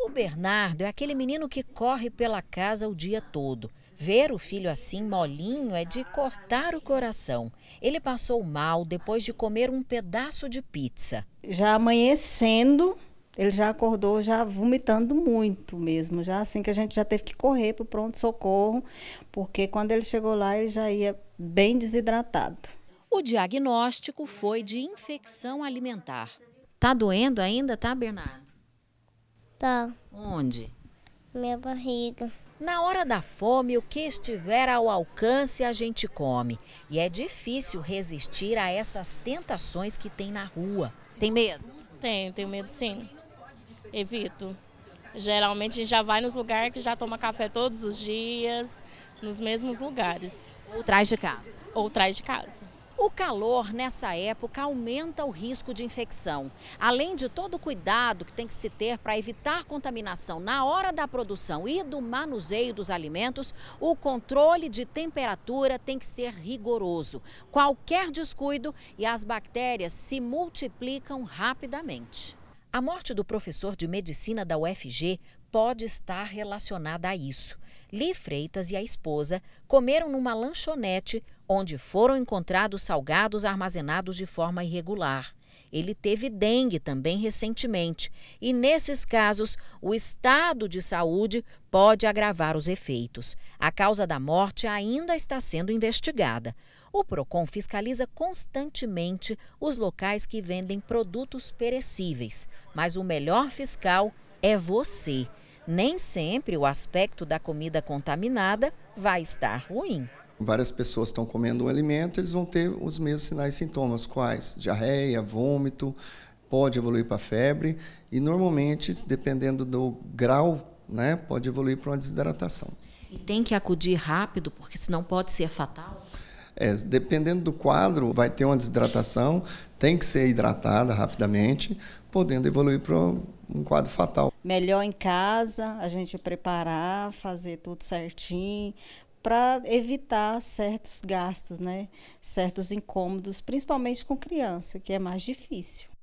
O Bernardo é aquele menino que corre pela casa o dia todo. Ver o filho assim molinho é de cortar o coração. Ele passou mal depois de comer um pedaço de pizza. Já amanhecendo, ele já acordou já vomitando muito mesmo, já assim que a gente já teve que correr para o pronto socorro, porque quando ele chegou lá ele já ia bem desidratado. O diagnóstico foi de infecção alimentar. Tá doendo ainda, tá, Bernardo? Tá. Onde? Minha barriga. Na hora da fome, o que estiver ao alcance a gente come. E é difícil resistir a essas tentações que tem na rua. Tem medo? Tenho, tenho medo sim. Evito. Geralmente a gente já vai nos lugares que já toma café todos os dias, nos mesmos lugares. Ou traz de casa. Ou traz de casa. O calor nessa época aumenta o risco de infecção. Além de todo o cuidado que tem que se ter para evitar contaminação na hora da produção e do manuseio dos alimentos, o controle de temperatura tem que ser rigoroso. Qualquer descuido e as bactérias se multiplicam rapidamente. A morte do professor de medicina da UFG pode estar relacionada a isso. Li Freitas e a esposa comeram numa lanchonete onde foram encontrados salgados armazenados de forma irregular. Ele teve dengue também recentemente, e nesses casos, o estado de saúde pode agravar os efeitos. A causa da morte ainda está sendo investigada. O Procon fiscaliza constantemente os locais que vendem produtos perecíveis, mas o melhor fiscal é você nem sempre o aspecto da comida contaminada vai estar ruim. Várias pessoas estão comendo um alimento, eles vão ter os mesmos sinais e sintomas, quais? Diarreia, vômito, pode evoluir para febre e normalmente, dependendo do grau, né, pode evoluir para uma desidratação. E tem que acudir rápido, porque senão pode ser fatal? É, dependendo do quadro, vai ter uma desidratação, tem que ser hidratada rapidamente, podendo evoluir para um quadro fatal. Melhor em casa, a gente preparar, fazer tudo certinho, para evitar certos gastos, né? certos incômodos, principalmente com criança, que é mais difícil.